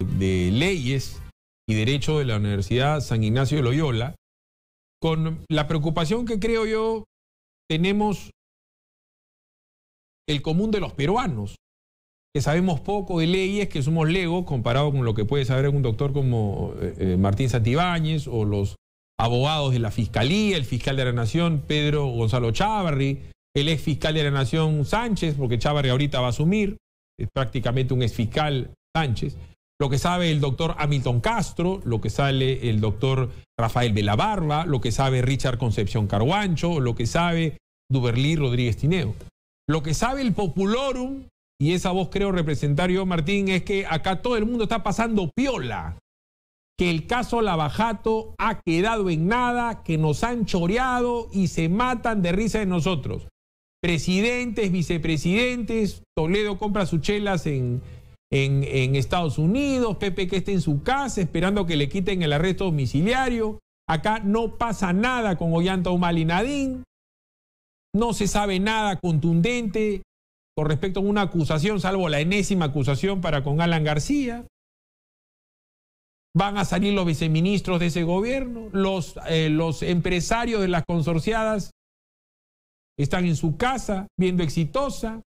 de Leyes y Derecho de la Universidad San Ignacio de Loyola, con la preocupación que creo yo tenemos el común de los peruanos, que sabemos poco de leyes, que somos legos comparado con lo que puede saber un doctor como eh, eh, Martín Santibáñez o los abogados de la Fiscalía, el fiscal de la Nación, Pedro Gonzalo Chávarri, el ex fiscal de la Nación Sánchez, porque Chávarri ahorita va a asumir, es prácticamente un ex fiscal Sánchez, lo que sabe el doctor Hamilton Castro, lo que sale el doctor Rafael Barba, lo que sabe Richard Concepción Carguancho, lo que sabe Duberlí Rodríguez Tineo. Lo que sabe el Populorum, y esa voz creo representar yo, Martín, es que acá todo el mundo está pasando piola, que el caso Lavajato ha quedado en nada, que nos han choreado y se matan de risa de nosotros presidentes, vicepresidentes, Toledo compra sus chelas en, en, Estados Unidos, Pepe que esté en su casa esperando que le quiten el arresto domiciliario, acá no pasa nada con Ollanta Humal y Nadine, no se sabe nada contundente con respecto a una acusación, salvo la enésima acusación para con Alan García. Van a salir los viceministros de ese gobierno, los, eh, los empresarios de las consorciadas están en su casa viendo exitosa.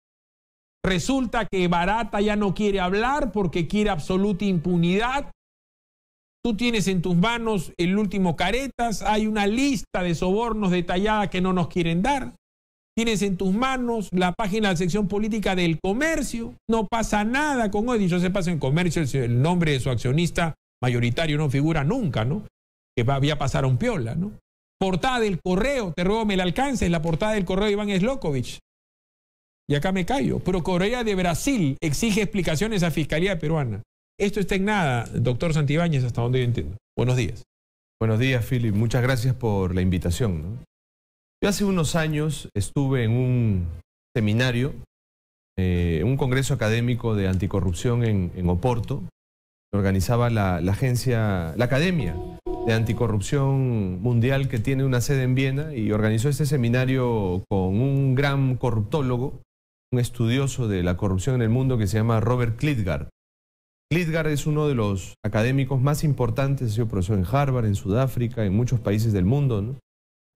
Resulta que Barata ya no quiere hablar porque quiere absoluta impunidad. Tú tienes en tus manos el último caretas. Hay una lista de sobornos detallada que no nos quieren dar. Tienes en tus manos la página de la sección política del comercio. No pasa nada con hoy. yo se pasa en comercio, el nombre de su accionista mayoritario no figura nunca, ¿no? Que va, a un piola, ¿no? portada del correo, te ruego me la alcances, la portada del correo de Iván Slokovic. Y acá me callo. Corea de Brasil exige explicaciones a Fiscalía Peruana. Esto está en nada, doctor Santibáñez, hasta donde yo entiendo. Buenos días. Buenos días, Philip. Muchas gracias por la invitación. Yo hace unos años estuve en un seminario, eh, un congreso académico de anticorrupción en, Oporto, organizaba la agencia, la academia de anticorrupción mundial que tiene una sede en Viena y organizó este seminario con un gran corruptólogo, un estudioso de la corrupción en el mundo que se llama Robert Klitgard. Klitgard es uno de los académicos más importantes, ha sido profesor en Harvard, en Sudáfrica, en muchos países del mundo,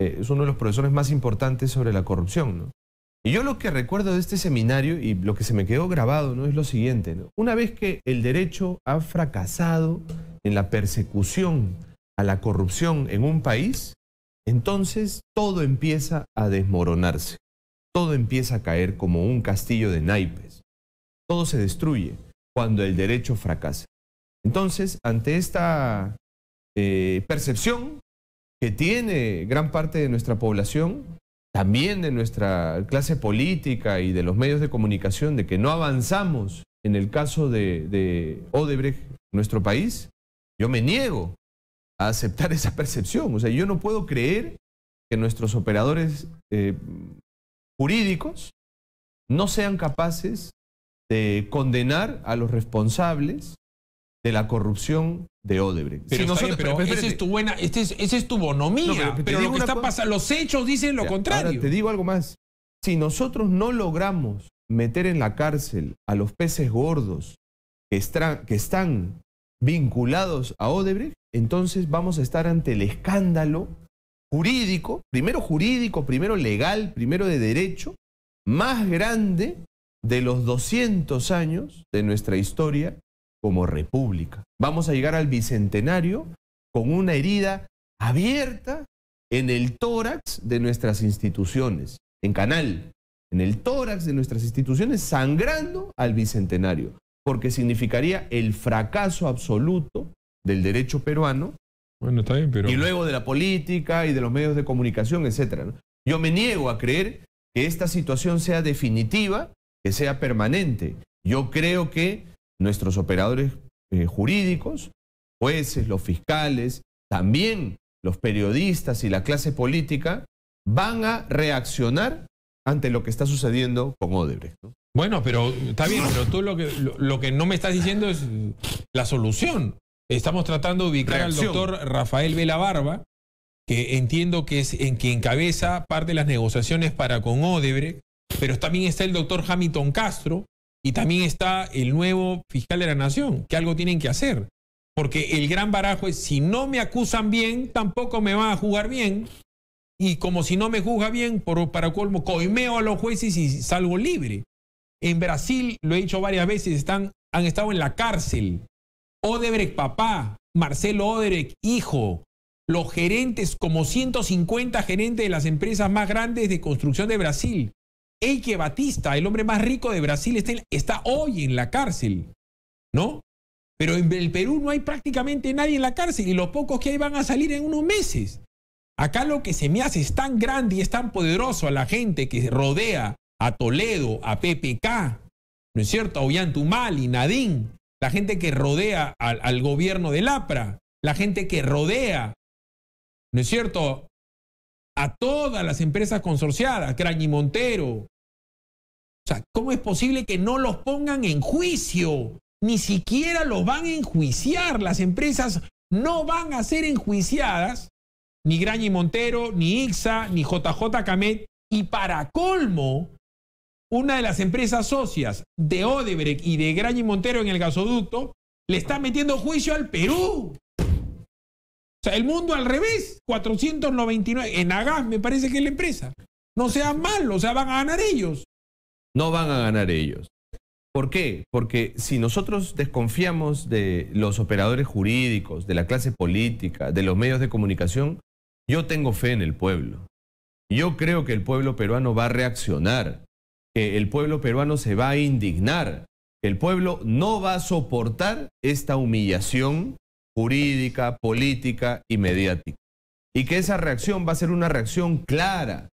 eh, es uno de los profesores más importantes sobre la corrupción. Y yo lo que recuerdo de este seminario y lo que se me quedó grabado ¿no? es lo siguiente, ¿no? una vez que el derecho ha fracasado en la persecución a la corrupción en un país, entonces todo empieza a desmoronarse, todo empieza a caer como un castillo de naipes, todo se destruye cuando el derecho fracasa. Entonces, ante esta eh, percepción que tiene gran parte de nuestra población, también de nuestra clase política y de los medios de comunicación, de que no avanzamos en el caso de, de Odebrecht, nuestro país, yo me niego a aceptar esa percepción. O sea, yo no puedo creer que nuestros operadores eh, jurídicos no sean capaces de condenar a los responsables de la corrupción de Odebrecht. Pero, esa es tu buena, es, tu bonomía. pero, lo que está pasando, los hechos dicen lo contrario. te digo algo más. Si nosotros no logramos meter en la cárcel a los peces gordos que, que están vinculados a Odebrecht, entonces vamos a estar ante el escándalo jurídico, primero jurídico, primero legal, primero de derecho, más grande de los 200 años de nuestra historia como república. Vamos a llegar al bicentenario con una herida abierta en el tórax de nuestras instituciones, en canal, en el tórax de nuestras instituciones, sangrando al bicentenario, porque significaría el fracaso absoluto del derecho peruano. Y luego de la política y de los medios de comunicación, etc. Yo me niego a creer que esta situación sea definitiva, que sea permanente. Yo creo que nuestros operadores eh, jurídicos, jueces, los fiscales, también los periodistas y la clase política van a reaccionar ante lo que está sucediendo con Odebrecht. Bueno, pero está bien, pero tú lo que, lo, que no me estás diciendo es la solución. Estamos tratando de ubicar al doctor Rafael Velabarba, que entiendo que es en quien cabeza parte de las negociaciones para con Odebrecht, pero también está el doctor Hamilton Castro y también está el nuevo fiscal de la Nación, que algo tienen que hacer. Porque el gran barajo es, si no me acusan bien, tampoco me van a jugar bien. Y como si no me juzga bien, por, para colmo, coimeo a los jueces y salgo libre. En Brasil, lo he dicho varias veces, están, han estado en la cárcel Odebrecht papá, Marcelo Odebrecht hijo, los gerentes, como 150 gerentes de las empresas más grandes de construcción de Brasil. Eike Batista, el hombre más rico de Brasil, está, hoy en la cárcel, ¿no? Pero en el Perú no hay prácticamente nadie en la cárcel y los pocos que hay van a salir en unos meses. Acá lo que se me hace es tan grande y es tan poderoso a la gente que rodea a Toledo, a PPK, ¿no es cierto? A y Nadín, la gente que rodea al, gobierno del LAPRA, la gente que rodea, ¿no es cierto?, a todas las empresas consorciadas, Crañi Montero. O sea, ¿cómo es posible que no los pongan en juicio? Ni siquiera los van a enjuiciar. Las empresas no van a ser enjuiciadas, ni Grañi Montero, ni IXA, ni JJ Camet. Y para colmo, una de las empresas socias de Odebrecht y de y Montero en el gasoducto, le está metiendo juicio al Perú. O sea, el mundo al revés, 499. En Agas me parece que es la empresa. No sean malos, o sea, van a ganar ellos. No van a ganar ellos. ¿Por qué? Porque si nosotros desconfiamos de los operadores jurídicos, de la clase política, de los medios de comunicación, yo tengo fe en el pueblo. Yo creo que el pueblo peruano va a reaccionar que el pueblo peruano se va a indignar. El pueblo no va a soportar esta humillación jurídica, política y mediática. Y que esa reacción va a ser una reacción clara,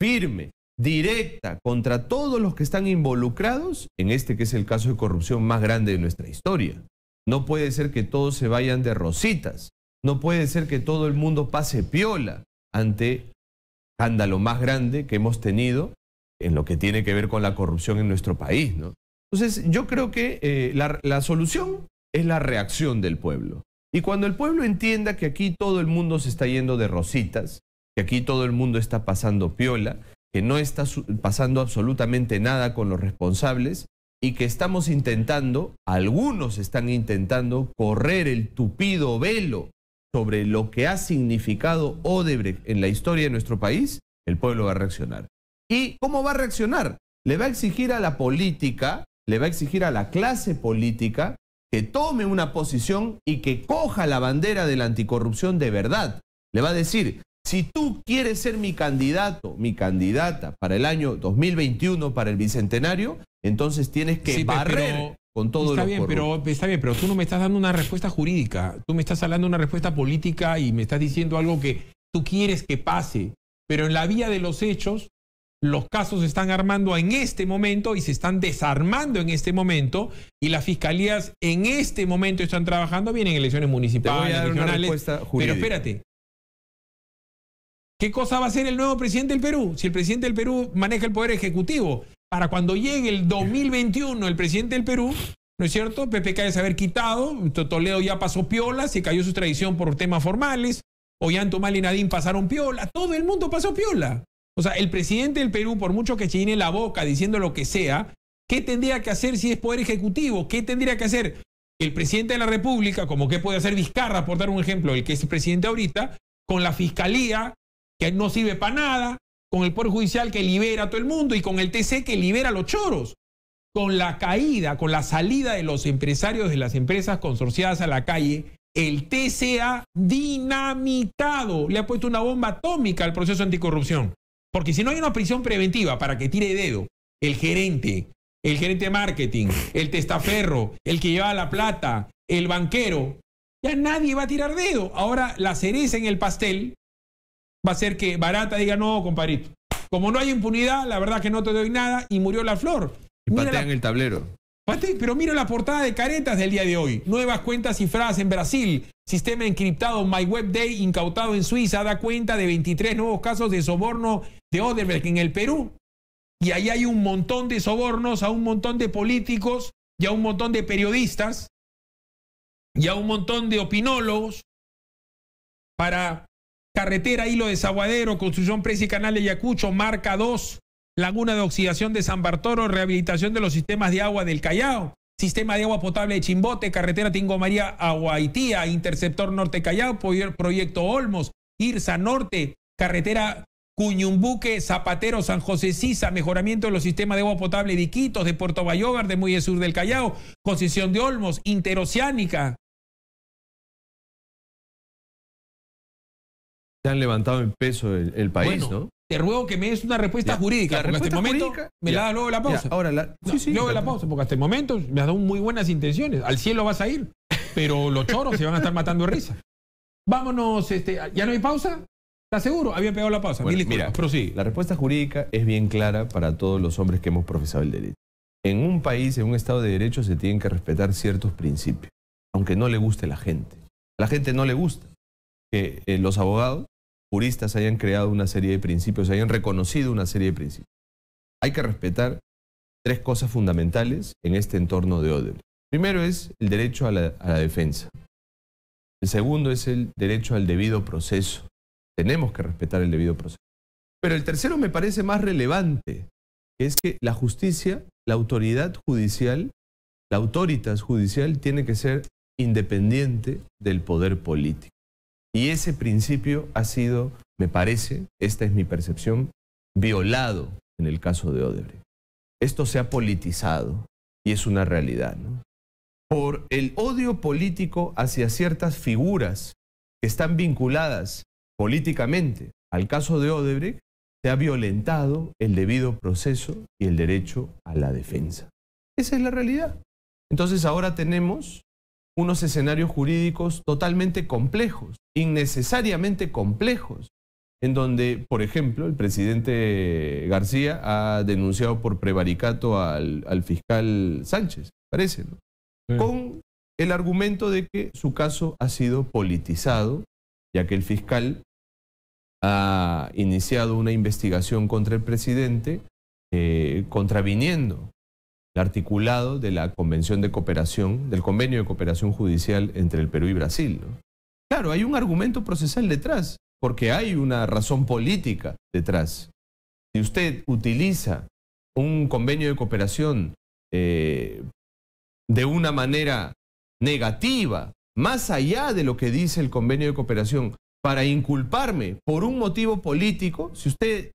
firme, directa contra todos los que están involucrados en este que es el caso de corrupción más grande de nuestra historia. No puede ser que todos se vayan de rositas, no puede ser que todo el mundo pase piola ante escándalo más grande que hemos tenido en lo que tiene que ver con la corrupción en nuestro país. ¿no? Entonces, yo creo que eh, la, la solución es la reacción del pueblo. Y cuando el pueblo entienda que aquí todo el mundo se está yendo de rositas, que aquí todo el mundo está pasando piola, que no está pasando absolutamente nada con los responsables y que estamos intentando, algunos están intentando correr el tupido velo sobre lo que ha significado Odebrecht en la historia de nuestro país, el pueblo va a reaccionar. ¿Y cómo va a reaccionar? Le va a exigir a la política, le va a exigir a la clase política que tome una posición y que coja la bandera de la anticorrupción de verdad. Le va a decir, si tú quieres ser mi candidato, mi candidata para el año 2021, para el Bicentenario, entonces tienes que barrer con todo está bien, pero Está bien, pero tú no me estás dando una respuesta jurídica, tú me estás hablando de una respuesta política y me estás diciendo algo que tú quieres que pase, pero en la vía de los hechos los casos se están armando en este momento y se están desarmando en este momento y las fiscalías en este momento están trabajando, vienen elecciones municipales, regionales. Pero espérate. ¿Qué cosa va a ser el nuevo presidente del Perú? Si el presidente del Perú maneja el poder ejecutivo, para cuando llegue el 2021 el presidente del Perú, ¿no es cierto? Pepe PPK se haber quitado, Toledo ya pasó piola, se cayó su tradición por temas formales, Ollanta, Mal y Nadine pasaron piola, todo el mundo pasó piola. O sea, el presidente del Perú, por mucho que se llene la boca diciendo lo que sea, ¿qué tendría que hacer si es poder ejecutivo? ¿Qué tendría que hacer el presidente de la República, como que puede hacer Vizcarra, por dar un ejemplo, el que es presidente ahorita, con la fiscalía, que no sirve para nada, con el Poder Judicial que libera a todo el mundo y con el TC que libera a los choros? Con la caída, con la salida de los empresarios de las empresas consorciadas a la calle, el TC ha dinamitado, le ha puesto una bomba atómica al proceso anticorrupción. Porque si no hay una prisión preventiva para que tire dedo el gerente, el gerente de marketing, el testaferro, el que lleva la plata, el banquero, ya nadie va a tirar dedo. Ahora la cereza en el pastel va a ser que Barata diga, no, compadrito, como no hay impunidad, la verdad que no te doy nada y murió la flor. Y patean el tablero. Pero mira la portada de caretas del día de hoy. Nuevas cuentas cifradas en Brasil. Sistema encriptado My Day incautado en Suiza da cuenta de 23 nuevos casos de soborno de Oderberg en el Perú. Y ahí hay un montón de sobornos a un montón de políticos y a un montón de periodistas y a un montón de opinólogos para carretera Hilo de Zaguadero, construcción presa y canal de Yacucho, marca 2, laguna de oxidación de San Bartolo, rehabilitación de los sistemas de agua del Callao, sistema de agua potable de Chimbote, carretera Tingo María a interceptor norte Callao, proyecto Olmos, Irsa Norte, carretera Cuñumbuque, Zapatero, San José Sisa, mejoramiento de los sistemas de agua potable de Iquitos, de Puerto Vallobar, de Muelle Sur del Callao, concesión de Olmos, Interoceánica. Se han levantado en peso el, país, ¿no? Te ruego que me des una respuesta jurídica, porque hasta el momento me la das luego de la pausa. Ahora la, luego de la pausa, porque hasta el momento me has dado muy buenas intenciones. Al cielo vas a ir, pero los choros se van a estar matando de risa. Vámonos, este, ¿ya no hay pausa? Está seguro, había pegado la pausa. Mira, mira, La respuesta jurídica es bien clara para todos los hombres que hemos profesado el derecho. En un país, en un Estado de Derecho, se tienen que respetar ciertos principios, aunque no le guste a la gente. A la gente no le gusta que eh, los abogados, juristas, hayan creado una serie de principios, hayan reconocido una serie de principios. Hay que respetar tres cosas fundamentales en este entorno de Odebrecht. Primero es el derecho a la defensa. El segundo es el derecho al debido proceso tenemos que respetar el debido proceso. Pero el tercero me parece más relevante, que es que la justicia, la autoridad judicial, la autoridad judicial tiene que ser independiente del poder político. Y ese principio ha sido, me parece, esta es mi percepción, violado en el caso de Odebrecht. Esto se ha politizado y es una realidad. ¿no? Por el odio político hacia ciertas figuras que están vinculadas políticamente al caso de Odebrecht, se ha violentado el debido proceso y el derecho a la defensa. Esa es la realidad. Entonces ahora tenemos unos escenarios jurídicos totalmente complejos, innecesariamente complejos, en donde, por ejemplo, el presidente García ha denunciado por prevaricato al, fiscal Sánchez, parece, Con el argumento de que su caso ha sido politizado ya que el fiscal ha iniciado una investigación contra el presidente eh, contraviniendo el articulado de la Convención de Cooperación, del Convenio de Cooperación Judicial entre el Perú y Brasil. Claro, hay un argumento procesal detrás, porque hay una razón política detrás. Si usted utiliza un convenio de cooperación eh, de una manera negativa más allá de lo que dice el convenio de cooperación, para inculparme por un motivo político, si usted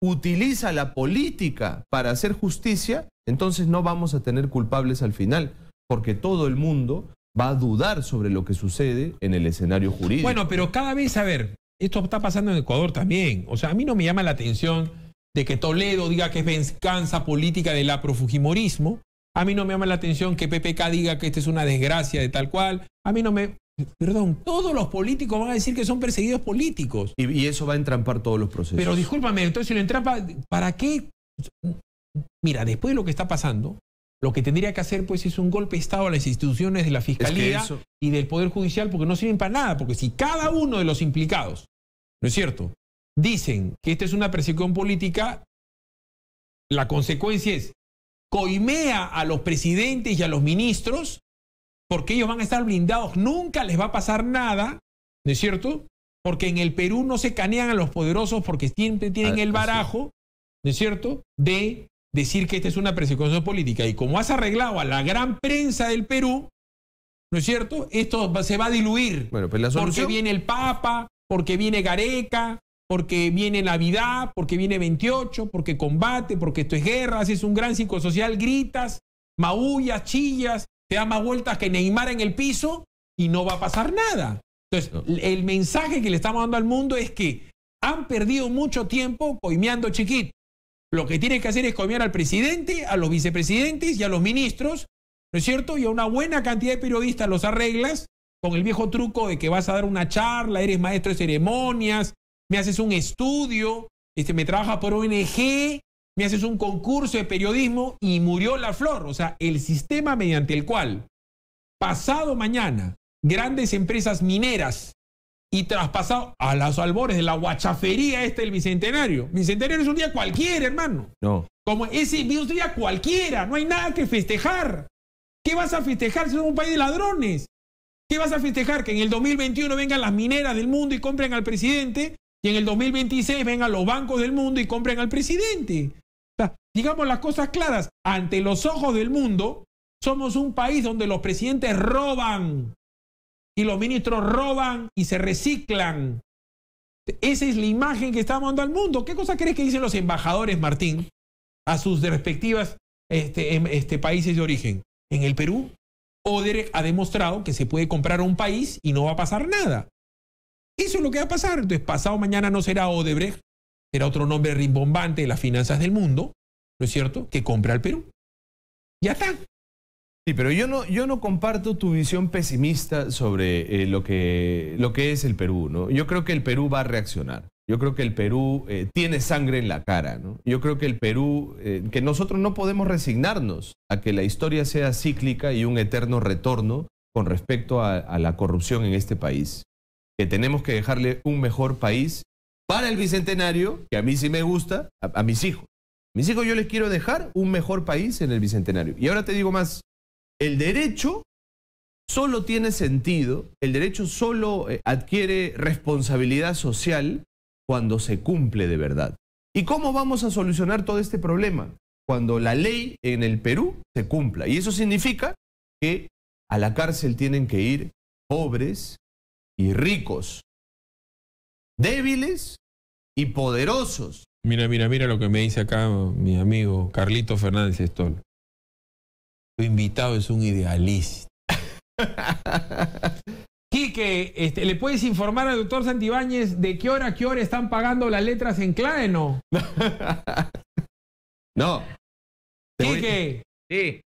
utiliza la política para hacer justicia, entonces no vamos a tener culpables al final, porque todo el mundo va a dudar sobre lo que sucede en el escenario jurídico. Bueno, pero cada vez, a ver, esto está pasando en Ecuador también. O sea, a mí no me llama la atención de que Toledo diga que es venganza política del aprofujimorismo, a mí no me llama la atención que PPK diga que esta es una desgracia de tal cual. A mí no me... Perdón, todos los políticos van a decir que son perseguidos políticos. Y, eso va a entrampar todos los procesos. Pero discúlpame, entonces si lo entrampa, ¿para qué? Mira, después de lo que está pasando, lo que tendría que hacer pues es un golpe de Estado a las instituciones de la Fiscalía y del Poder Judicial porque no sirven para nada, porque si cada uno de los implicados, ¿no es cierto? Dicen que esta es una persecución política, la consecuencia es coimea a los presidentes y a los ministros, porque ellos van a estar blindados, nunca les va a pasar nada, ¿no es cierto? Porque en el Perú no se canean a los poderosos porque siempre tienen ah, el barajo, ¿no es cierto?, de decir que esta es una persecución política. Y como has arreglado a la gran prensa del Perú, ¿no es cierto?, esto se va a diluir. Pues porque viene el Papa, porque viene Gareca, porque viene Navidad, porque viene 28, porque combate, porque esto es guerra, si es un gran psicosocial, gritas, maullas, chillas, te da más vueltas que Neymar en el piso y no va a pasar nada. Entonces, el mensaje que le estamos dando al mundo es que han perdido mucho tiempo coimeando chiquito. Lo que tienes que hacer es coimear al presidente, a los vicepresidentes y a los ministros, ¿no es cierto? Y a una buena cantidad de periodistas los arreglas con el viejo truco de que vas a dar una charla, eres maestro de ceremonias, me haces un estudio, este, me trabajas por ONG, me haces un concurso de periodismo y murió la flor. O sea, el sistema mediante el cual pasado mañana grandes empresas mineras y traspasado a los albores de la guachafería este del Bicentenario. Bicentenario es un día cualquiera, hermano. No. Como ese es un día cualquiera, no hay nada que festejar. ¿Qué vas a festejar si somos un país de ladrones? ¿Qué vas a festejar? Que en el 2021 vengan las mineras del mundo y compren al presidente y en el 2026 vengan los bancos del mundo y compren al presidente. digamos las cosas claras, ante los ojos del mundo, somos un país donde los presidentes roban y los ministros roban y se reciclan. Esa es la imagen que estamos dando al mundo. ¿Qué cosa crees que dicen los embajadores, Martín, a sus respectivas este, em, este países de origen? En el Perú, Oder ha demostrado que se puede comprar un país y no va a pasar nada. Eso es lo que va a pasar. Entonces, pasado mañana no será Odebrecht, será otro nombre rimbombante de las finanzas del mundo, ¿no es cierto?, que compra al Perú. Ya está. Sí, pero yo no, yo no comparto tu visión pesimista sobre eh, lo, que, lo que es el Perú, ¿no? Yo creo que el Perú va a reaccionar. Yo creo que el Perú eh, tiene sangre en la cara, ¿no? Yo creo que el Perú, eh, que nosotros no podemos resignarnos a que la historia sea cíclica y un eterno retorno con respecto a la corrupción en este país que tenemos que dejarle un mejor país para el Bicentenario, que a mí sí me gusta, a, mis hijos. mis hijos yo les quiero dejar un mejor país en el Bicentenario. Y ahora te digo más, el derecho solo tiene sentido, el derecho solo eh, adquiere responsabilidad social cuando se cumple de verdad. ¿Y cómo vamos a solucionar todo este problema? Cuando la ley en el Perú se cumpla. Y eso significa que a la cárcel tienen que ir pobres, y ricos, débiles y poderosos. Mira, mira, mira lo que me dice acá mi amigo Carlito Fernández Estol. Tu invitado es un idealista. Quique, este, ¿le puedes informar al doctor Santibáñez de qué hora a qué hora están pagando las letras en clave, no? no. Quique. Sí.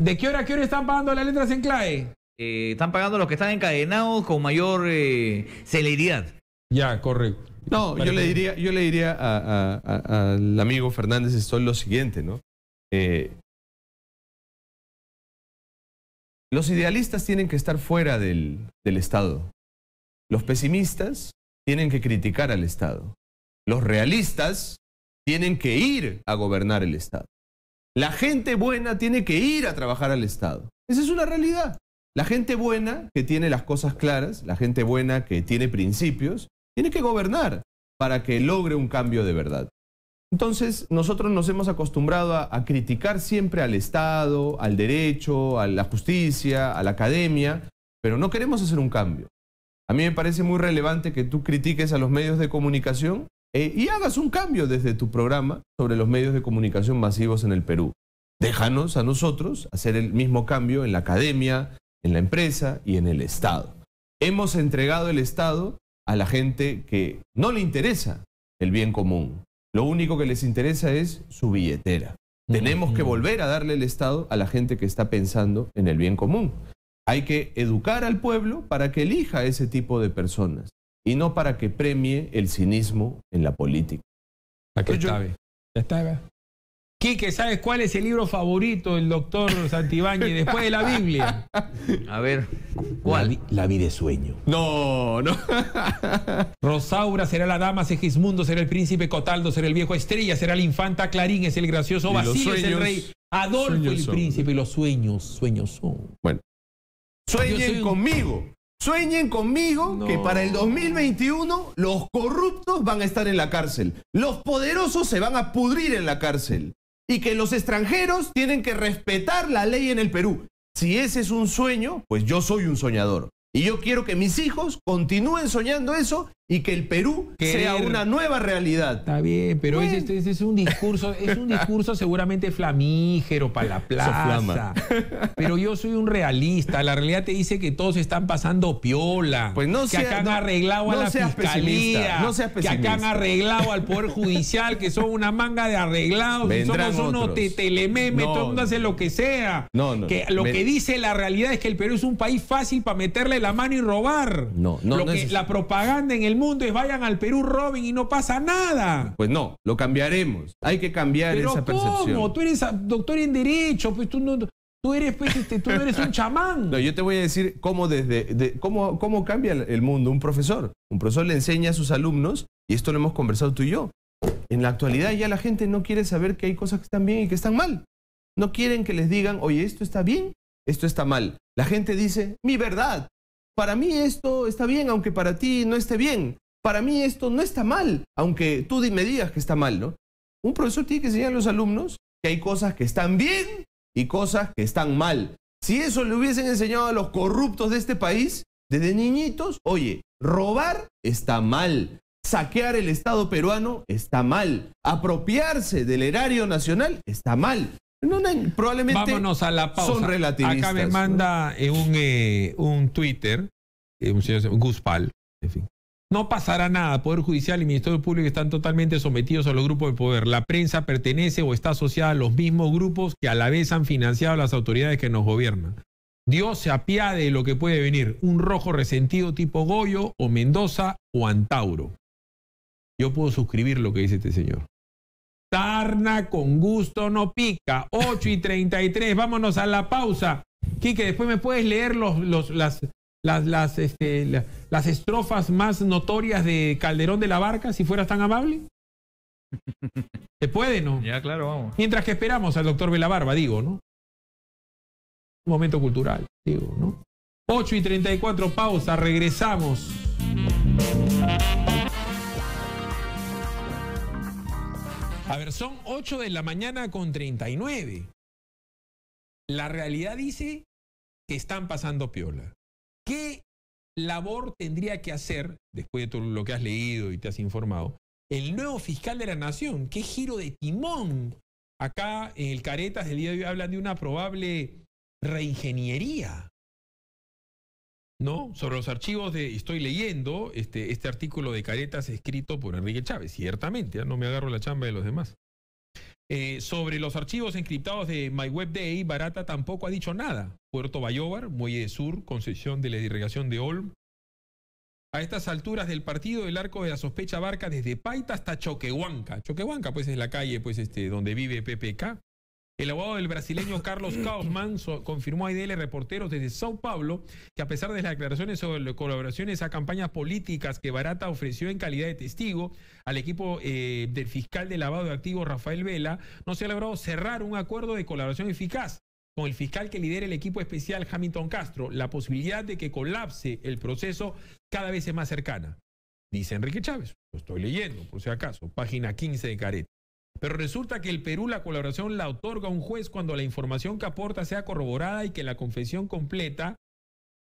¿De qué hora a qué hora están pagando las letras en clave? Eh, están pagando los que están encadenados con mayor eh, celeridad. Ya, correcto. No, yo le diría, al amigo Fernández esto: lo siguiente, ¿no? Eh, los idealistas tienen que estar fuera del Estado. Los pesimistas tienen que criticar al Estado. Los realistas tienen que ir a gobernar el Estado. La gente buena tiene que ir a trabajar al Estado. Esa es una realidad. La gente buena que tiene las cosas claras, la gente buena que tiene principios, tiene que gobernar para que logre un cambio de verdad. Entonces, nosotros nos hemos acostumbrado a, criticar siempre al Estado, al derecho, a la justicia, a la academia, pero no queremos hacer un cambio. A mí me parece muy relevante que tú critiques a los medios de comunicación eh, y hagas un cambio desde tu programa sobre los medios de comunicación masivos en el Perú. Déjanos a nosotros hacer el mismo cambio en la academia, en la empresa y en el Estado. Hemos entregado el Estado a la gente que no le interesa el bien común. Lo único que les interesa es su billetera. Tenemos que volver a darle el Estado a la gente que está pensando en el bien común. Hay que educar al pueblo para que elija a ese tipo de personas y no para que premie el cinismo en la política. qué está. ya está. Quique, ¿sabes cuál es el libro favorito del doctor Santibáñez después de la Biblia? A ver, ¿cuál? La, vida de sueño. No, no. Rosaura será la dama, Segismundo será el príncipe, Cotaldo será el viejo, Estrella será la infanta, Clarín es el gracioso, Basilio es el rey, Adolfo el príncipe y los sueños, sueños son. Bueno. Sueñen conmigo. Sueñen conmigo que para el 2021 los corruptos van a estar en la cárcel. Los poderosos se van a pudrir en la cárcel y que los extranjeros tienen que respetar la ley en el Perú. Si ese es un sueño, pues yo soy un soñador. Y yo quiero que mis hijos continúen soñando eso y que el Perú sea una nueva realidad. Está bien, pero ese, es un discurso, es un discurso seguramente flamígero para la plaza. Pero yo soy un realista. La realidad te dice que todos están pasando piola. Pues no que acá han arreglado a la fiscalía. No seas que acá han arreglado al poder judicial, que son una manga de arreglados, que somos unos te telememes, todo el mundo hace lo que sea. No, no. Que lo que dice la realidad es que el Perú es un país fácil para meterle la mano y robar. No, no. Lo que, La propaganda en el mundo vayan al Perú, Robin y no pasa nada. Pues no, lo cambiaremos. Hay que cambiar esa percepción. ¿Cómo? Tú eres doctor en Derecho, pues tú no. Tú eres, pues, este, tú eres un chamán. No, yo te voy a decir cómo, desde, de, cómo, cómo cambia el mundo un profesor. Un profesor le enseña a sus alumnos, y esto lo hemos conversado tú y yo. En la actualidad ya la gente no quiere saber que hay cosas que están bien y que están mal. No quieren que les digan, oye, esto está bien, esto está mal. La gente dice, mi verdad, para mí esto está bien, aunque para ti no esté bien. Para mí esto no está mal, aunque tú me digas que está mal, ¿no? Un profesor tiene que enseñar a los alumnos que hay cosas que están bien y cosas que están mal. Si eso le hubiesen enseñado a los corruptos de este país, desde niñitos, oye, robar está mal, saquear el Estado peruano está mal, apropiarse del erario nacional está mal. No, Vámonos a la pausa. Acá me manda eh, eh, un, Twitter, eh, un señor Guspal, en fin. No pasará nada. Poder Judicial y Ministerio Público están totalmente sometidos a los grupos de poder. La prensa pertenece o está asociada a los mismos grupos que a la vez han financiado a las autoridades que nos gobiernan. Dios se apiade de lo que puede venir. Un rojo resentido tipo Goyo o Mendoza o Antauro. Yo puedo suscribir lo que dice este señor. Tarna con gusto no pica. 8 y 33. Vámonos a la pausa. Quique, después me puedes leer los, los, las, las, este, las, estrofas más notorias de Calderón de la Barca, si fueras tan amable. ¿Se puede, no? Ya, claro, vamos. Mientras que esperamos al doctor Barba, digo, ¿no? Un momento cultural, digo, ¿no? 8 y 34, pausa, regresamos. A ver, son 8 de la mañana con 39. La realidad dice que están pasando piola. ¿Qué labor tendría que hacer, después de todo lo que has leído y te has informado, el nuevo fiscal de la nación? ¿Qué giro de timón? Acá en el Caretas del día de hoy hablan de una probable reingeniería ¿no? Sobre los archivos de, estoy leyendo este, este artículo de caretas escrito por Enrique Chávez, ciertamente, ¿eh? no me agarro la chamba de los demás. Eh, sobre los archivos encriptados de My Day, Barata tampoco ha dicho nada. Puerto Bayobar, Muelle Sur, concesión de la irrigación de Olm. A estas alturas del partido, el arco de la sospecha abarca desde Paita hasta Choquehuanca. Choquehuanca, pues, es la calle pues, este, donde vive PPK. El abogado del brasileño Carlos Kaufmann confirmó a IDL Reporteros desde Sao Paulo que a pesar de las declaraciones sobre colaboraciones a campañas políticas que Barata ofreció en calidad de testigo al equipo eh, del fiscal de lavado de activos Rafael Vela, no se ha logrado cerrar un acuerdo de colaboración eficaz con el fiscal que lidera el equipo especial Hamilton Castro. La posibilidad de que colapse el proceso cada vez es más cercana. Dice Enrique Chávez, lo estoy leyendo por si acaso, página 15 de Caret. Pero resulta que el Perú la colaboración la otorga un juez cuando la información que aporta sea corroborada y que la confesión completa,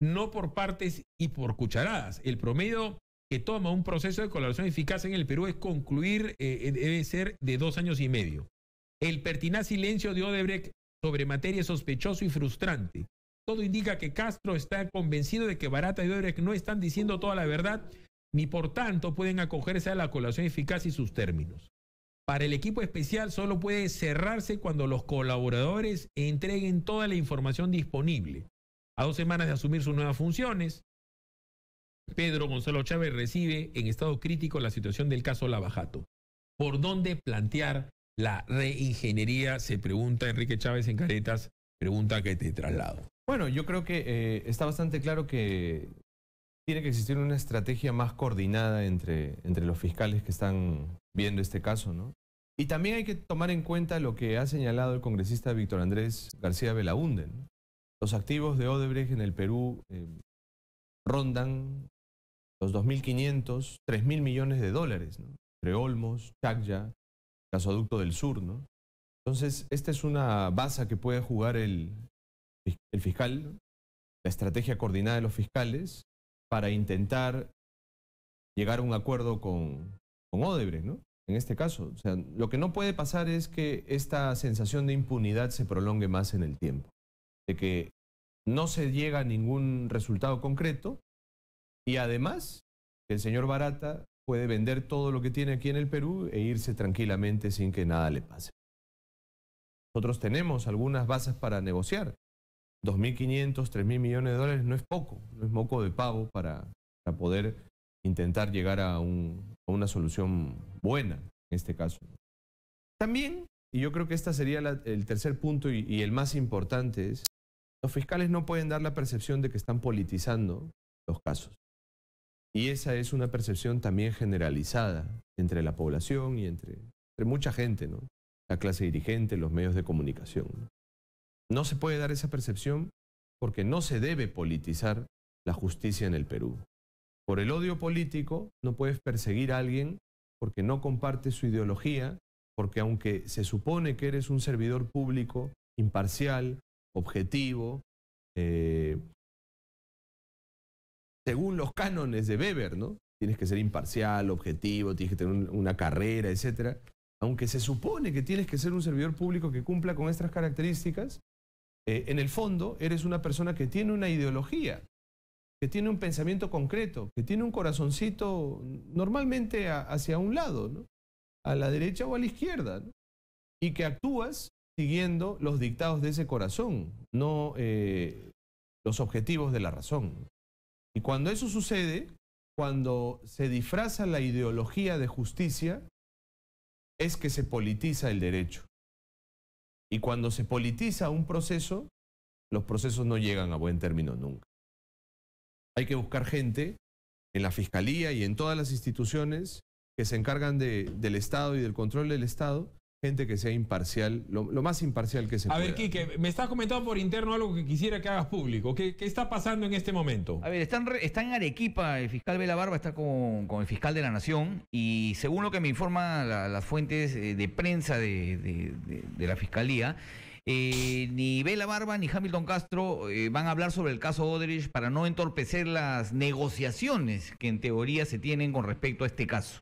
no por partes y por cucharadas. El promedio que toma un proceso de colaboración eficaz en el Perú es concluir, eh, eh, debe ser de dos años y medio. El pertinaz silencio de Odebrecht sobre materia sospechoso y frustrante. Todo indica que Castro está convencido de que Barata y Odebrecht no están diciendo toda la verdad, ni por tanto pueden acogerse a la colaboración eficaz y sus términos. Para el equipo especial solo puede cerrarse cuando los colaboradores entreguen toda la información disponible. A dos semanas de asumir sus nuevas funciones, Pedro Gonzalo Chávez recibe en estado crítico la situación del caso Lavajato. ¿Por dónde plantear la reingeniería? Se pregunta Enrique Chávez en Caretas, pregunta que te traslado. Bueno, yo creo que eh, está bastante claro que tiene que existir una estrategia más coordinada entre, entre los fiscales que están viendo este caso, ¿no? Y también hay que tomar en cuenta lo que ha señalado el congresista Víctor Andrés García Belaúnden. Los activos de Odebrecht en el Perú eh, rondan los 2.500, 3.000 millones de dólares, ¿no? entre Olmos, Chacya, Gasoducto del Sur. Entonces, esta es una baza que puede jugar el, fiscal, la estrategia coordinada de los fiscales, para intentar llegar a un acuerdo con, con Odebrecht. ¿no? en este caso. lo que no puede pasar es que esta sensación de impunidad se prolongue más en el tiempo, de que no se llega a ningún resultado concreto y además el señor Barata puede vender todo lo que tiene aquí en el Perú e irse tranquilamente sin que nada le pase. Nosotros tenemos algunas bases para negociar. 2.500, 3.000 millones de dólares no es poco, no es moco de pago para poder intentar llegar a, una solución buena en este caso. También, y yo creo que este sería el tercer punto y, el más importante, es los fiscales no pueden dar la percepción de que están politizando los casos. Y esa es una percepción también generalizada entre la población y entre, mucha gente, ¿no? La clase dirigente, los medios de comunicación. no se puede dar esa percepción porque no se debe politizar la justicia en el Perú por el odio político no puedes perseguir a alguien porque no comparte su ideología, porque aunque se supone que eres un servidor público imparcial, objetivo, eh, según los cánones de Weber, ¿no? Tienes que ser imparcial, objetivo, tienes que tener una carrera, etc. Aunque se supone que tienes que ser un servidor público que cumpla con estas características, eh, en el fondo eres una persona que tiene una ideología que tiene un pensamiento concreto, que tiene un corazoncito normalmente hacia un lado, a la derecha o a la izquierda, y que actúas siguiendo los dictados de ese corazón, no eh, los objetivos de la razón. Y cuando eso sucede, cuando se disfraza la ideología de justicia, es que se politiza el derecho. Y cuando se politiza un proceso, los procesos no llegan a buen término nunca. Hay que buscar gente en la fiscalía y en todas las instituciones que se encargan del Estado y del control del Estado, gente que sea imparcial, lo, más imparcial que se pueda. A ver, Quique, me estás comentando por interno algo que quisiera que hagas público. ¿Qué, está pasando en este momento? A ver, está en, en Arequipa, el fiscal Vela Barba está con, el fiscal de la Nación y según lo que me informan las fuentes eh, de prensa de la fiscalía, eh, ni Vela Barba ni Hamilton Castro eh, van a hablar sobre el caso Odrich para no entorpecer las negociaciones que en teoría se tienen con respecto a este caso.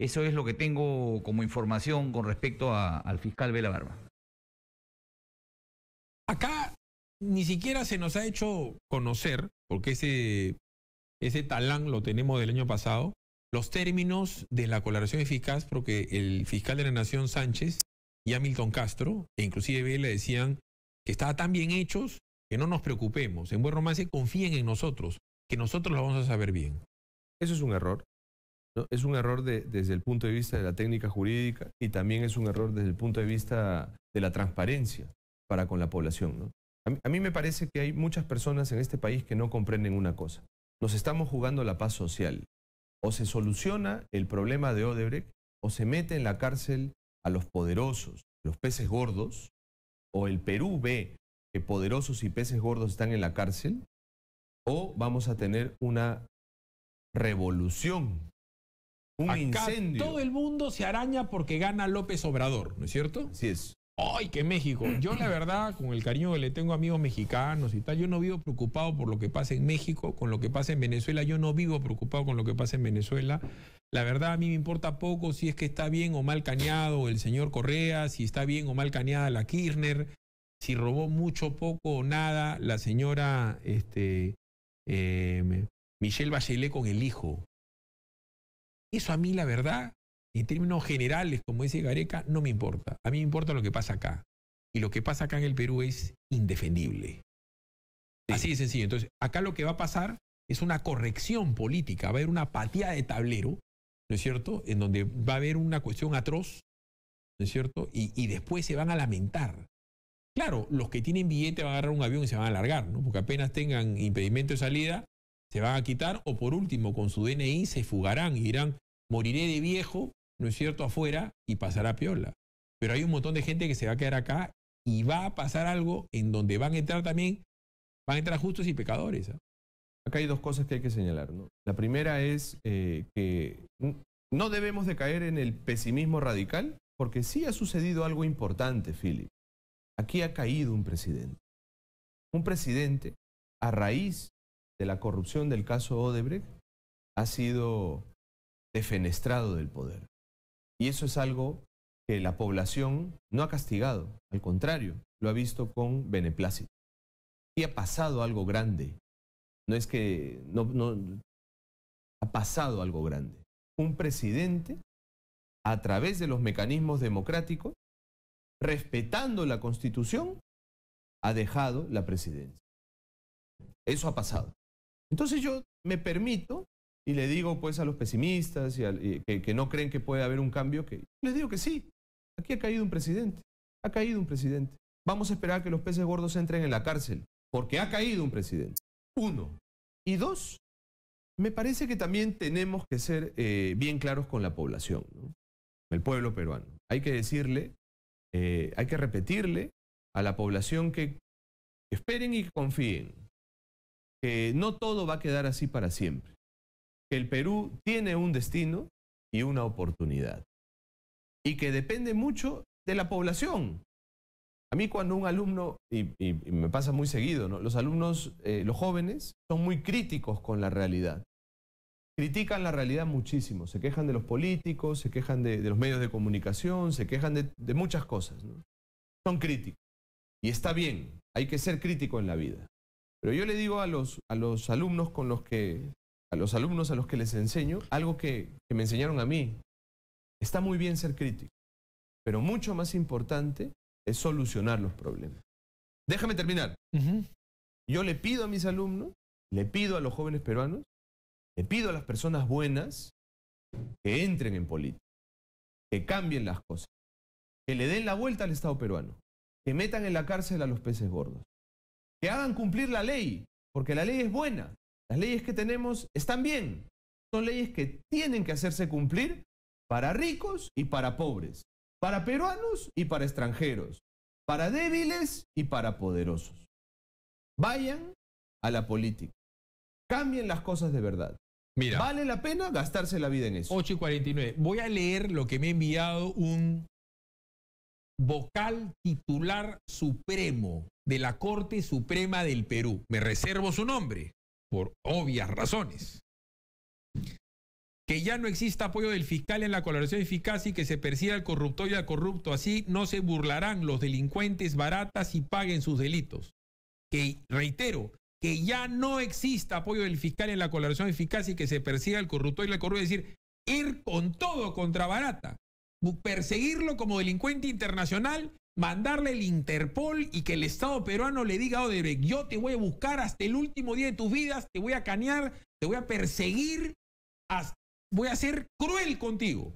Eso es lo que tengo como información con respecto al fiscal Vela Barba. Acá ni siquiera se nos ha hecho conocer, porque ese, ese talán lo tenemos del año pasado, los términos de la colaboración eficaz, porque el fiscal de la Nación Sánchez y Hamilton Castro, e inclusive le decían que estaba tan bien hechos que no nos preocupemos, en buen romance confíen en nosotros, que nosotros lo vamos a saber bien. Eso es un error. Es un error desde el punto de vista de la técnica jurídica y también es un error desde el punto de vista de la transparencia para con la población. a mí me parece que hay muchas personas en este país que no comprenden una cosa. Nos estamos jugando la paz social. O se soluciona el problema de Odebrecht o se mete en la cárcel a los poderosos, los peces gordos, o el Perú ve que poderosos y peces gordos están en la cárcel, o vamos a tener una revolución, un incendio. Todo el mundo se araña porque gana López Obrador, ¿no es cierto? Sí es. ¡Ay, qué México! Yo la verdad, con el cariño que le tengo a amigos mexicanos y tal, yo no vivo preocupado por lo que pasa en México, con lo que pasa en Venezuela, yo no vivo preocupado con lo que pasa en Venezuela. La verdad a mí me importa poco si es que está bien o mal cañado el señor Correa, si está bien o mal cañada la Kirchner, si robó mucho, poco o nada la señora este, eh, Michelle Bachelet con el hijo. Eso a mí la verdad en términos generales, como dice Gareca, no me importa. A mí me importa lo que pasa acá. Y lo que pasa acá en el Perú es indefendible. Así de sencillo. Entonces, acá lo que va a pasar es una corrección política, va a haber una apatía de tablero, ¿no es cierto? En donde va a haber una cuestión atroz, ¿no es cierto? Y, y después se van a lamentar. Claro, los que tienen billete van a agarrar un avión y se van a alargar, ¿no? Porque apenas tengan impedimento de salida, se van a quitar o por último, con su DNI se fugarán y dirán, moriré de viejo ¿no es cierto?, afuera y pasará piola. Pero hay un montón de gente que se va a quedar acá y va a pasar algo en donde van a entrar también, van a entrar justos y pecadores. ¿ah? Acá hay dos cosas que hay que señalar. La primera es eh, que no debemos de caer en el pesimismo radical, porque sí ha sucedido algo importante, Philip. Aquí ha caído un presidente. Un presidente, a raíz de la corrupción del caso Odebrecht, ha sido defenestrado del poder. Y eso es algo que la población no ha castigado, al contrario, lo ha visto con beneplácito. Y ha pasado algo grande. No es que no, ha pasado algo grande. Un presidente, a través de los mecanismos democráticos, respetando la constitución, ha dejado la presidencia. Eso ha pasado. Entonces yo me permito y le digo pues a los pesimistas y, que, no creen que puede haber un cambio, que les digo que sí, aquí ha caído un presidente, ha caído un presidente. Vamos a esperar que los peces gordos entren en la cárcel, porque ha caído un presidente. Uno. Y dos, me parece que también tenemos que ser eh, bien claros con la población, el pueblo peruano. Hay que decirle, eh, hay que repetirle a la población que esperen y confíen, que no todo va a quedar así para siempre que el Perú tiene un destino y una oportunidad. Y que depende mucho de la población. A mí cuando un alumno, y, me pasa muy seguido, ¿no? los alumnos, eh, los jóvenes, son muy críticos con la realidad. Critican la realidad muchísimo, se quejan de los políticos, se quejan de, los medios de comunicación, se quejan de, muchas cosas. Son críticos. Y está bien, hay que ser crítico en la vida. Pero yo le digo a los, a los alumnos con los que a los alumnos a los que les enseño algo que, me enseñaron a mí. Está muy bien ser crítico, pero mucho más importante es solucionar los problemas. Déjame terminar. Yo le pido a mis alumnos, le pido a los jóvenes peruanos, le pido a las personas buenas que entren en política, que cambien las cosas, que le den la vuelta al Estado peruano, que metan en la cárcel a los peces gordos, que hagan cumplir la ley, porque la ley es buena, las leyes que tenemos están bien. Son leyes que tienen que hacerse cumplir para ricos y para pobres, para peruanos y para extranjeros, para débiles y para poderosos. Vayan a la política. Cambien las cosas de verdad. Mira, vale la pena gastarse la vida en eso. 8 y 49. Voy a leer lo que me ha enviado un vocal titular supremo de la Corte Suprema del Perú. Me reservo su nombre por obvias razones. Que ya no exista apoyo del fiscal en la colaboración eficaz y que se persiga al corrupto y al corrupto. Así no se burlarán los delincuentes baratas y paguen sus delitos. Que, reitero, que ya no exista apoyo del fiscal en la colaboración eficaz y que se persiga al corrupto y al corrupto. Es decir, ir con todo contra barata, perseguirlo como delincuente internacional mandarle el Interpol y que el Estado peruano le diga, Odebrecht, yo te voy a buscar hasta el último día de tus vidas, te voy a cañar, te voy a perseguir, voy a ser cruel contigo.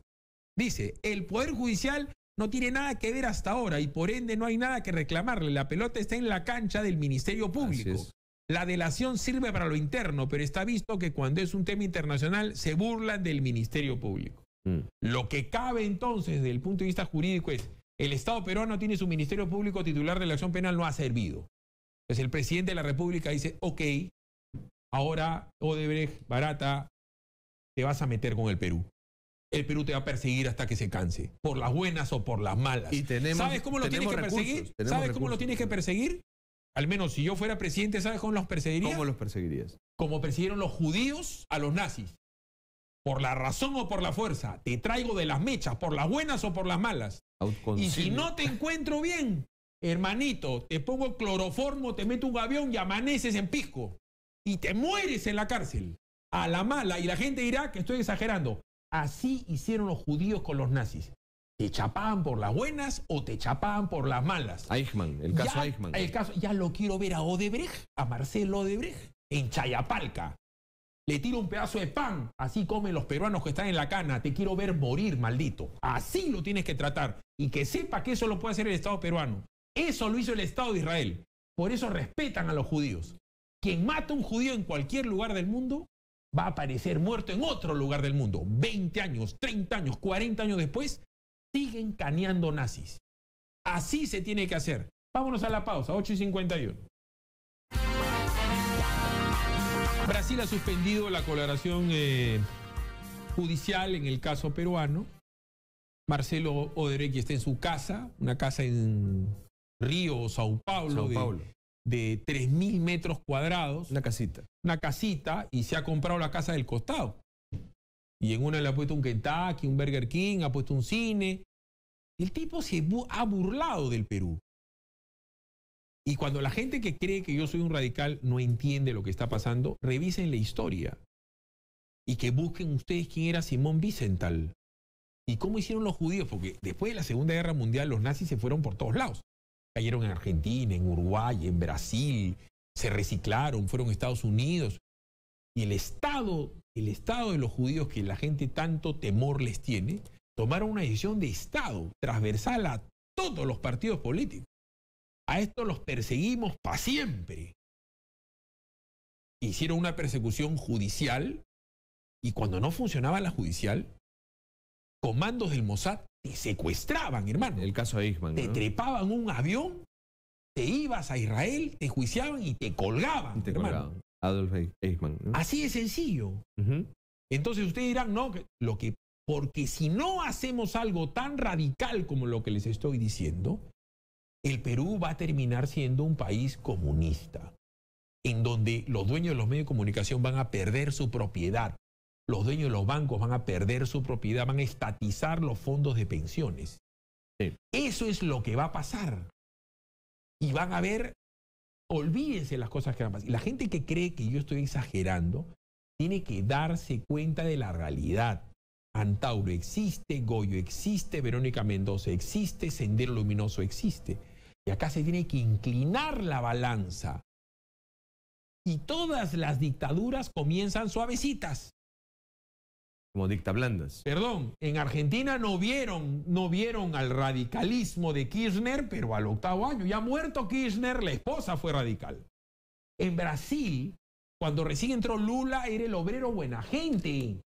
Dice, el Poder Judicial no tiene nada que ver hasta ahora y por ende no hay nada que reclamarle. La pelota está en la cancha del Ministerio Público. La delación sirve para lo interno, pero está visto que cuando es un tema internacional se burlan del Ministerio Público. Mm. Lo que cabe entonces desde el punto de vista jurídico es, el Estado peruano tiene su Ministerio Público titular de la acción penal, no ha servido. Entonces el presidente de la República dice, ok, ahora Odebrecht, Barata, te vas a meter con el Perú. El Perú te va a perseguir hasta que se canse, por las buenas o por las malas. ¿Sabes cómo lo tienes que perseguir? ¿Sabes cómo lo tienes que perseguir? Al menos si yo fuera presidente, ¿sabes cómo los perseguiría? ¿Cómo los perseguirías? Como persiguieron los judíos a los nazis por la razón o por la fuerza, te traigo de las mechas, por las buenas o por las malas. Y si no te encuentro bien, hermanito, te pongo cloroformo, te meto un avión y amaneces en pisco. Y te mueres en la cárcel, a la mala. Y la gente dirá que estoy exagerando. Así hicieron los judíos con los nazis. Te chapaban por las buenas o te chapaban por las malas. Eichmann, el caso Eichmann. El caso, ya lo quiero ver a Odebrecht, a Marcelo Odebrecht, en Chayapalca le tiro un pedazo de pan. Así comen los peruanos que están en la cana. Te quiero ver morir, maldito. Así lo tienes que tratar. Y que sepa que eso lo puede hacer el Estado peruano. Eso lo hizo el Estado de Israel. Por eso respetan a los judíos. Quien mata a un judío en cualquier lugar del mundo va a aparecer muerto en otro lugar del mundo. 20 años, 30 años, 40 años después, siguen caneando nazis. Así se tiene que hacer. Vámonos a la pausa, 8 y 51. Brasil ha suspendido la colaboración eh, judicial en el caso peruano. Marcelo que está en su casa, una casa en Río Sao Paulo, de, 3.000 metros cuadrados. Una casita. Una casita y se ha comprado la casa del costado. Y en una le ha puesto un Kentucky, un Burger King, ha puesto un cine. El tipo se ha burlado del Perú. Y cuando la gente que cree que yo soy un radical no entiende lo que está pasando, revisen la historia y que busquen ustedes quién era Simón Wiesenthal y cómo hicieron los judíos, porque después de la Segunda Guerra Mundial los nazis se fueron por todos lados. Cayeron en Argentina, en Uruguay, en Brasil, se reciclaron, fueron a Estados Unidos. Y el Estado, el Estado de los judíos que la gente tanto temor les tiene, tomaron una decisión de Estado transversal a todos los partidos políticos. A esto los perseguimos para siempre. Hicieron una persecución judicial y cuando no funcionaba la judicial, comandos del Mossad te secuestraban, hermano. El caso de Te trepaban un avión, te ibas a Israel, te juiciaban y te colgaban. Adolf Eichmann. Así de sencillo. Entonces ustedes dirán, no, lo que, porque si no hacemos algo tan radical como lo que les estoy diciendo, el Perú va a terminar siendo un país comunista, en donde los dueños de los medios de comunicación van a perder su propiedad, los dueños de los bancos van a perder su propiedad, van a estatizar los fondos de pensiones. Eso es lo que va a pasar. Y van a ver, olvídense las cosas que van a pasar. La gente que cree que yo estoy exagerando, tiene que darse cuenta de la realidad. Antauro existe, Goyo existe, Verónica Mendoza existe, Sendero Luminoso existe. Y acá se tiene que inclinar la balanza. Y todas las dictaduras comienzan suavecitas. Como Blandas. Perdón, en Argentina no vieron, no vieron al radicalismo de Kirchner, pero al octavo año, ya muerto Kirchner, la esposa fue radical. En Brasil, cuando recién entró Lula, era el obrero buena gente.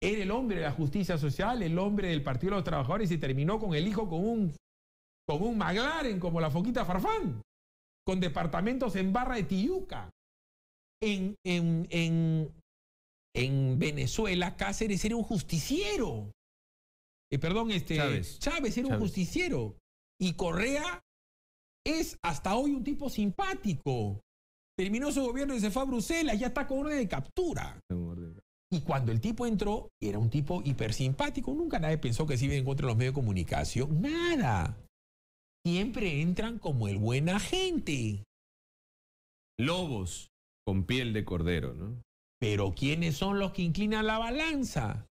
Era el hombre de la justicia social, el hombre del Partido de los Trabajadores y terminó con el hijo con un como un McLaren como la Foquita Farfán, con departamentos en Barra de Tiyuca. En, en, Venezuela, Cáceres era un justiciero. Eh, perdón, este, Chávez. era un justiciero. Y Correa es hasta hoy un tipo simpático. Terminó su gobierno y se fue a Bruselas, ya está con orden de captura. Y cuando el tipo entró, era un tipo hipersimpático. Nunca nadie pensó que se iba en contra de los medios de comunicación. Nada siempre entran como el buen agente. Lobos con piel de cordero, ¿no? Pero ¿quiénes son los que inclinan la balanza?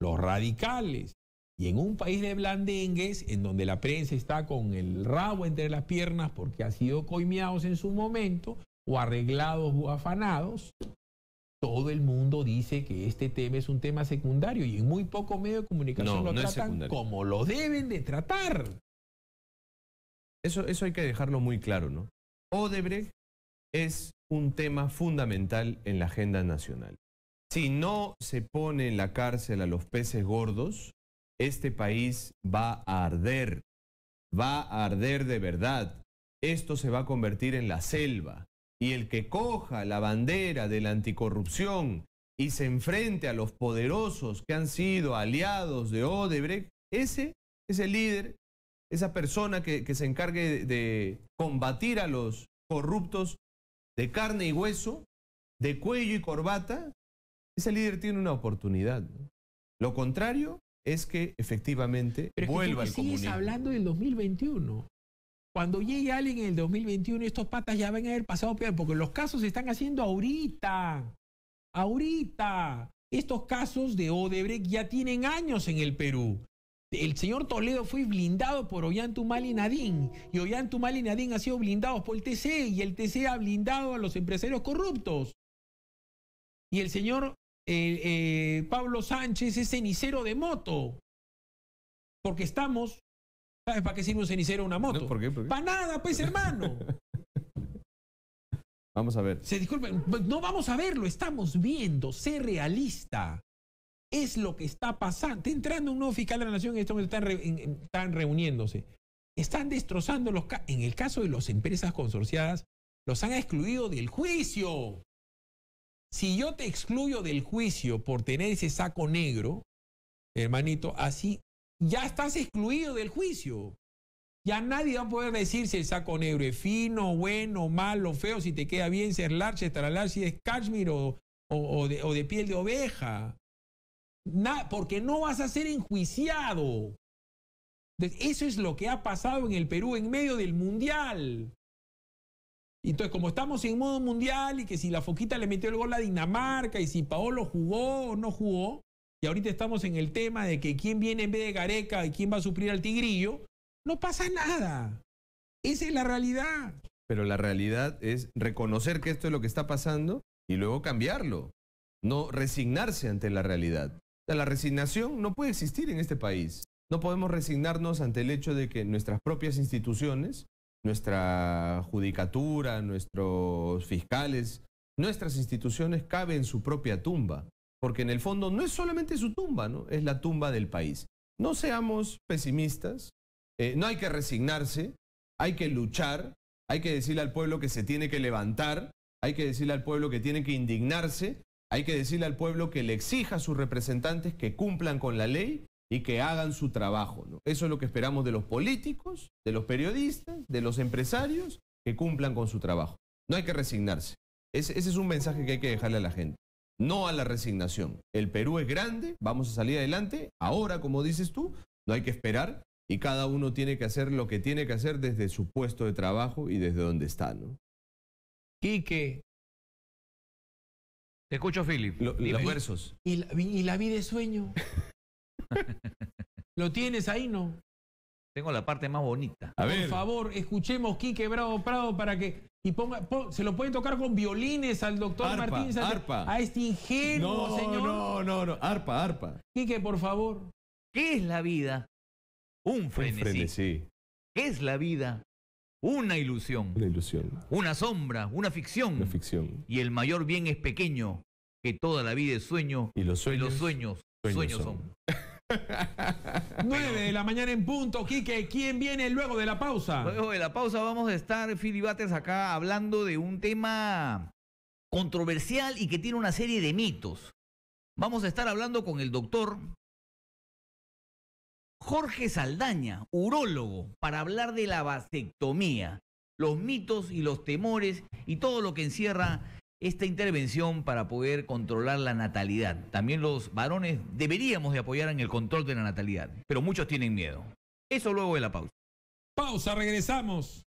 Los radicales. Y en un país de blandengues, en donde la prensa está con el rabo entre las piernas porque ha sido coimeados en su momento, o arreglados o afanados, todo el mundo dice que este tema es un tema secundario y en muy poco medio de comunicación lo tratan como lo deben de tratar. Eso, hay que dejarlo muy claro, ¿no? Odebrecht es un tema fundamental en la agenda nacional. Si no se pone en la cárcel a los peces gordos, este país va a arder, va a arder de verdad. Esto se va a convertir en la selva. Y el que coja la bandera de la anticorrupción y se enfrente a los poderosos que han sido aliados de Odebrecht, ese es el líder esa persona que, se encargue de combatir a los corruptos de carne y hueso, de cuello y corbata, ese líder tiene una oportunidad. Lo contrario es que efectivamente vuelva es que sigues hablando del 2021. Cuando llegue alguien en el 2021, estos patas ya van a haber pasado peor, porque los casos se están haciendo ahorita. Ahorita. Estos casos de Odebrecht ya tienen años en el Perú. El señor Toledo fue blindado por Ollantumal y Nadín. Y Ollantumal y Nadín han sido blindados por el TC. Y el TC ha blindado a los empresarios corruptos. Y el señor eh, eh, Pablo Sánchez es cenicero de moto. Porque estamos. ¿Sabes para qué sirve un cenicero una moto? Para nada, pues, hermano. vamos a ver. Se disculpen. No vamos a verlo. Estamos viendo. Sé realista. Es lo que está pasando. Está entrando un nuevo fiscal de la nación en esto están, están reuniéndose. Están destrozando los... En el caso de las empresas consorciadas, los han excluido del juicio. Si yo te excluyo del juicio por tener ese saco negro, hermanito, así ya estás excluido del juicio. Ya nadie va a poder decir si el saco negro es fino, bueno, malo, feo, si te queda bien, ser es larche, si es cashmere o de piel de oveja porque no vas a ser enjuiciado. Eso es lo que ha pasado en el Perú en medio del Mundial. Entonces, como estamos en modo mundial y que si la Foquita le metió el gol a Dinamarca y si Paolo jugó o no jugó, y ahorita estamos en el tema de que quién viene en vez de Gareca y quién va a suplir al Tigrillo, no pasa nada. Esa es la realidad. Pero la realidad es reconocer que esto es lo que está pasando y luego cambiarlo. No resignarse ante la realidad la resignación no puede existir en este país. No podemos resignarnos ante el hecho de que nuestras propias instituciones, nuestra judicatura, nuestros fiscales, nuestras instituciones caben en su propia tumba, porque en el fondo no es solamente su tumba, ¿no? Es la tumba del país. No seamos pesimistas, eh, no hay que resignarse, hay que luchar, hay que decirle al pueblo que se tiene que levantar, hay que decirle al pueblo que tiene que indignarse hay que decirle al pueblo que le exija a sus representantes que cumplan con la ley y que hagan su trabajo. ¿no? Eso es lo que esperamos de los políticos, de los periodistas, de los empresarios, que cumplan con su trabajo. No hay que resignarse. Ese, es un mensaje que hay que dejarle a la gente. No a la resignación. El Perú es grande, vamos a salir adelante. Ahora, como dices tú, no hay que esperar y cada uno tiene que hacer lo que tiene que hacer desde su puesto de trabajo y desde donde está, ¿no? Quique, te escucho, Philip. los versos. Y la, vida es sueño. ¿Lo tienes ahí, no? Tengo la parte más bonita. Por favor, escuchemos Quique Bravo Prado para que. Y ponga, se lo pueden tocar con violines al doctor Martín Arpa. A este ingenuo, no, señor. No, no, no. Arpa, arpa. Quique, por favor. ¿Qué es la vida? Un Un frenesí. ¿Qué es la vida? Una ilusión. Una ilusión. Una sombra, una ficción. Una ficción. Y el mayor bien es pequeño, que toda la vida es sueño. Y los sueños. los sueños, son. Nueve de la mañana en punto, Quique. ¿Quién viene luego de la pausa? Luego de la pausa vamos a estar, Bates, acá hablando de un tema controversial y que tiene una serie de mitos. Vamos a estar hablando con el doctor Jorge Saldaña, urólogo, para hablar de la vasectomía, los mitos y los temores y todo lo que encierra esta intervención para poder controlar la natalidad. También los varones deberíamos de apoyar en el control de la natalidad, pero muchos tienen miedo. Eso luego de la pausa. Pausa, regresamos.